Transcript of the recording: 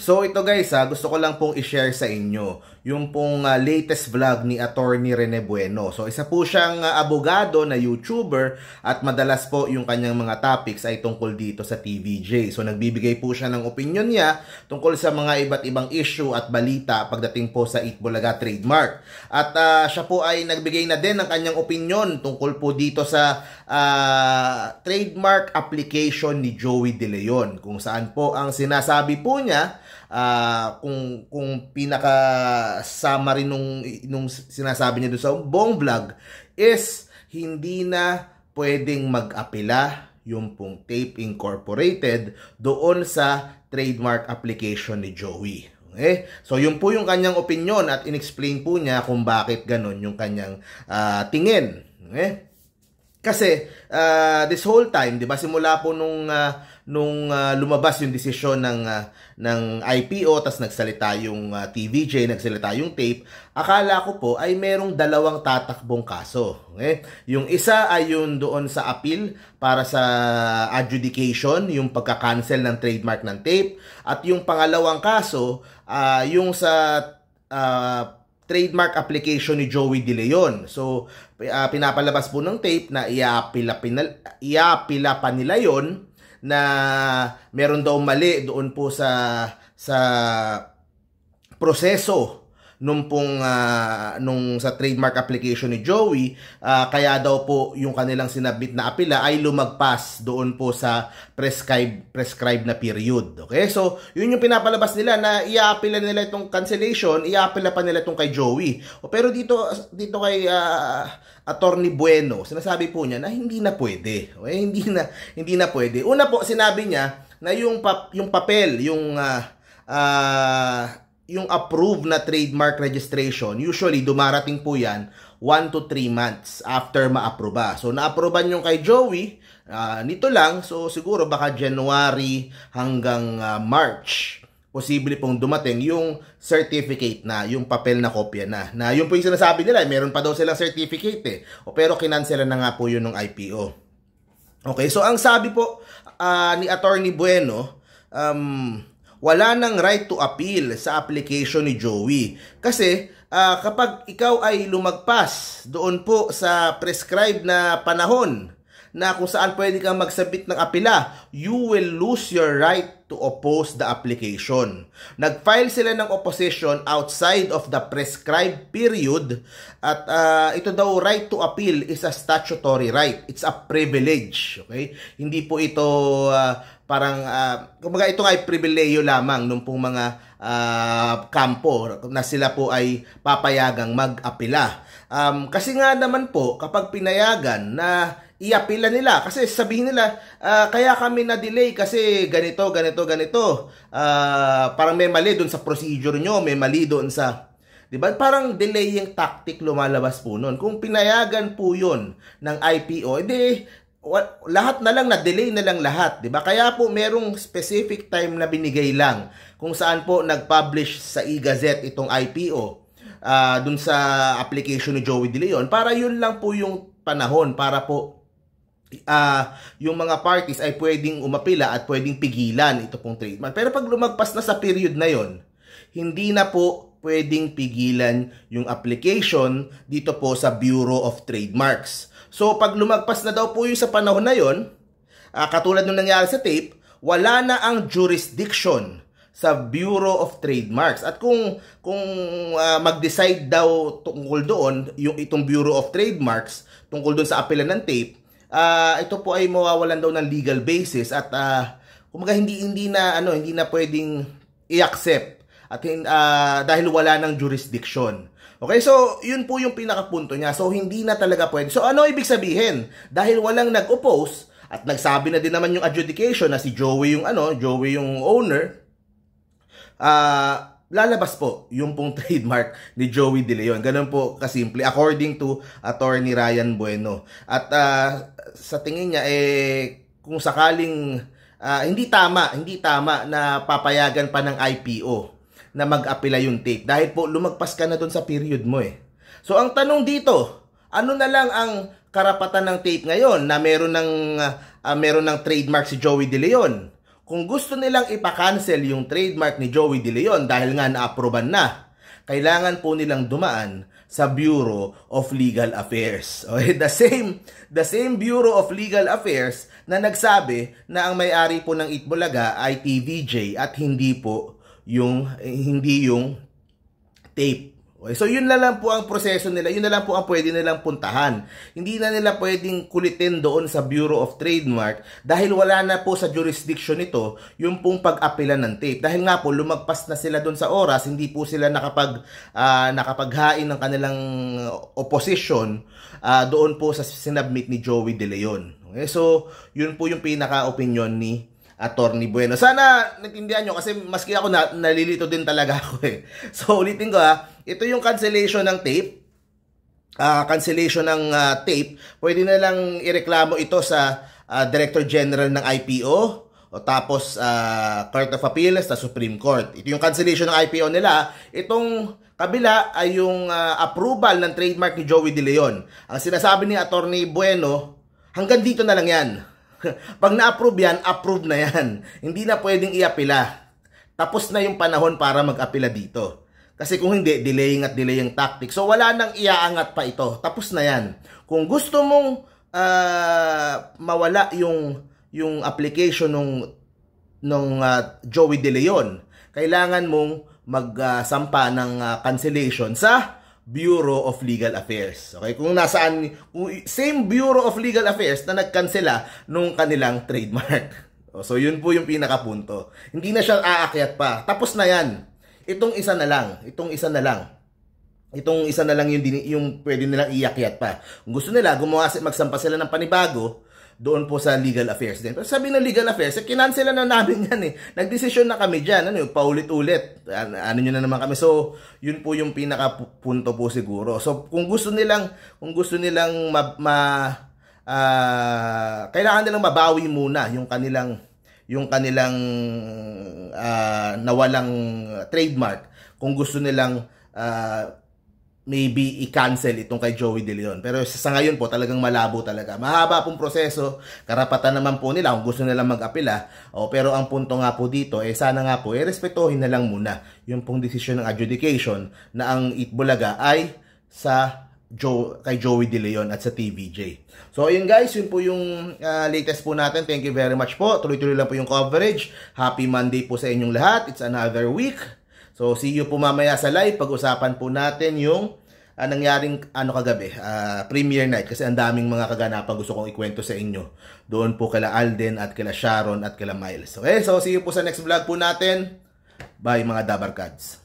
So ito guys ha, ah, gusto ko lang pong i-share sa inyo yung pong uh, latest vlog ni Attorney Rene Bueno. So isa po siyang uh, abogado na YouTuber at madalas po yung kanyang mga topics ay tungkol dito sa TVJ. So nagbibigay po siya ng opinion niya tungkol sa mga iba't ibang issue at balita pagdating po sa Itbulaga trademark. At uh, siya po ay nagbigay na din ng kanyang opinion tungkol po dito sa uh, trademark application ni Joey De Leon kung saan po ang sinasabi po niya uh, kung kung pinaka summary nung nung sinasabi niya doon sa buong vlog is hindi na pwedeng mag-apela yung pong tape incorporated doon sa trademark application ni Joey. Okay? So yun po yung kanyang opinion at inexplain po niya kung bakit ganun yung kanyang uh, tingin. Okay? Kasi uh, this whole time, 'di ba, simula po nung uh, nung uh, lumabas yung desisyon ng uh, ng IPO tas nagsalita yung uh, TVJ, nagsalita yung tape, akala ko po ay merong dalawang tatakbong kaso, okay? Yung isa ay yun doon sa appeal para sa adjudication, yung pagka-cancel ng trademark ng tape, at yung pangalawang kaso, uh, yung sa uh, trademark application ni Joey De Leon. So, uh, pinapalabas po ng tape na iapila, pinal, iapila pa nila yon na meron daw mali doon po sa sa proseso nung pong uh, nung sa trademark application ni Joey uh, kaya daw po yung kanilang sinabit na apila ay lumagpas doon po sa prescribed prescribed na period. Okay? So, yun yung pinapalabas nila na iaapila nila itong cancellation, iaapila pa nila itong kay Joey. O, pero dito dito kay uh, Attorney Bueno, sinasabi po niya na hindi na pwede. Okay? Hindi na hindi na pwede. Una po sinabi niya na yung pap- yung papel, yung uh, uh, yung approved na trademark registration, usually dumarating po yan 1 to 3 months after ma-aproba. So na-aproban yung kay Joey, uh, nito lang, so siguro baka January hanggang uh, March posible pong dumating yung certificate na, yung papel na kopya na. Na yun po yung sinasabi nila, eh, meron pa daw silang certificate eh. O, pero kinansela na nga po yun ng IPO. Okay, so ang sabi po uh, ni Attorney Bueno, um, wala nang right to appeal sa application ni Joey. Kasi uh, kapag ikaw ay lumagpas doon po sa prescribed na panahon na kung saan pwede kang magsabit ng apela, you will lose your right to oppose the application. Nagfile sila ng opposition outside of the prescribed period at uh, ito daw right to appeal is a statutory right. It's a privilege, okay? Hindi po ito uh, parang uh, kumbaga ito ay pribileyo lamang nung pong mga uh, kampo na sila po ay papayagang mag-apila. Um, kasi nga naman po kapag pinayagan na iapila nila kasi sabihin nila uh, kaya kami na delay kasi ganito ganito ganito uh, parang may mali doon sa procedure nyo may mali doon sa 'di ba parang delaying tactic lumalabas po noon kung pinayagan po 'yon ng IPO edi lahat na lang na delay na lang lahat 'di ba kaya po merong specific time na binigay lang kung saan po nag-publish sa e-gazette itong IPO uh, ah, doon sa application ni Joey De Leon para yun lang po yung panahon para po uh, yung mga parties ay pwedeng umapila at pwedeng pigilan ito pong trademark. Pero pag lumagpas na sa period na yon, hindi na po pwedeng pigilan yung application dito po sa Bureau of Trademarks. So pag lumagpas na daw po yung sa panahon na yon, uh, ah, katulad nung nangyari sa tape, wala na ang jurisdiction sa Bureau of Trademarks. At kung kung uh, mag-decide daw tungkol doon yung itong Bureau of Trademarks tungkol doon sa apilan ng tape, uh, ito po ay mawawalan daw ng legal basis at uh, ah, kumaga hindi hindi na ano hindi na pwedeng i-accept at uh, dahil wala ng jurisdiction. Okay, so yun po yung pinakapunto niya. So hindi na talaga pwede. So ano ibig sabihin? Dahil walang nag-oppose at nagsabi na din naman yung adjudication na si Joey yung ano, Joey yung owner. Ah uh, lalabas po yung pong trademark ni Joey De Leon. Ganun po kasimple according to attorney Ryan Bueno. At uh, sa tingin niya eh kung sakaling uh, hindi tama, hindi tama na papayagan pa ng IPO na mag-apela yung tape dahil po lumagpas ka na doon sa period mo eh. So ang tanong dito, ano na lang ang karapatan ng tape ngayon na meron ng uh, meron ng trademark si Joey De Leon? kung gusto nilang ipakancel yung trademark ni Joey De Leon dahil nga naaproban na, kailangan po nilang dumaan sa Bureau of Legal Affairs. Okay, the same the same Bureau of Legal Affairs na nagsabi na ang may-ari po ng Itbulaga ay TVJ at hindi po yung eh, hindi yung tape Okay, so yun na lang po ang proseso nila, yun na lang po ang pwede nilang puntahan. Hindi na nila pwedeng kulitin doon sa Bureau of Trademark dahil wala na po sa jurisdiction nito yung pong pag-apela ng tape. Dahil nga po lumagpas na sila doon sa oras, hindi po sila nakapag uh, nakapaghain ng kanilang ah, opposition uh, doon po sa sinabmit ni Joey De Leon. Okay, so yun po yung pinaka-opinion ni Attorney Bueno. Sana naintindihan nyo kasi maski ako na, nalilito din talaga ako eh. So ulitin ko ha, ito yung cancellation ng tape. Uh, cancellation ng uh, tape. Pwede na lang ireklamo ito sa uh, Director General ng IPO o tapos uh, Court of Appeals sa Supreme Court. Ito yung cancellation ng IPO nila. Itong kabila ay yung uh, approval ng trademark ni Joey De Leon. Ang sinasabi ni Attorney Bueno, hanggang dito na lang yan. Pag na-approve yan, approve na yan. Hindi na pwedeng iapila. Tapos na yung panahon para mag-apila dito. Kasi kung hindi, delaying at delaying tactic. So wala nang iaangat pa ito. Tapos na yan. Kung gusto mong uh, mawala yung yung application ng nung uh, Joey De Leon, kailangan mong magsampa ah, uh, ng uh, cancellation sa Bureau of Legal Affairs. Okay, kung nasaan same Bureau of Legal Affairs na nagkansela nung kanilang trademark. So yun po yung pinakapunto. Hindi na siya aakyat pa. Tapos na 'yan. Itong isa na lang, itong isa na lang. Itong isa na lang yung yung pwede nilang iakyat pa. Kung gusto nila gumawa magsampa sila ng panibago, doon po sa legal affairs din. Pero sabi ng legal affairs, eh, kinansela na namin yan eh. Nagdesisyon na kami dyan, ano, yung paulit-ulit. Ano, ano nyo na naman kami. So, yun po yung pinaka punto po siguro. So, kung gusto nilang, kung gusto nilang ma, ma uh, kailangan nilang mabawi muna yung kanilang yung kanilang uh, nawalang trademark kung gusto nilang uh, maybe i-cancel itong kay Joey De Leon. Pero sa ngayon po, talagang malabo talaga. Mahaba pong proseso, karapatan naman po nila kung gusto nila mag-apela. Ah. O, oh, pero ang punto nga po dito, eh sana nga po, eh respetuhin na lang muna yung pong decision ng adjudication na ang Itbulaga ay sa Joe, kay Joey De Leon at sa TVJ. So ayun guys, yun po yung uh, latest po natin. Thank you very much po. Tuloy-tuloy lang po yung coverage. Happy Monday po sa inyong lahat. It's another week. So see you po mamaya sa live. Pag-usapan po natin yung uh, nangyaring ano kagabi, uh, premiere night kasi ang daming mga kaganapan gusto kong ikwento sa inyo. Doon po kala Alden at kala Sharon at kala Miles. Okay, so see you po sa next vlog po natin. Bye mga Dabarkads.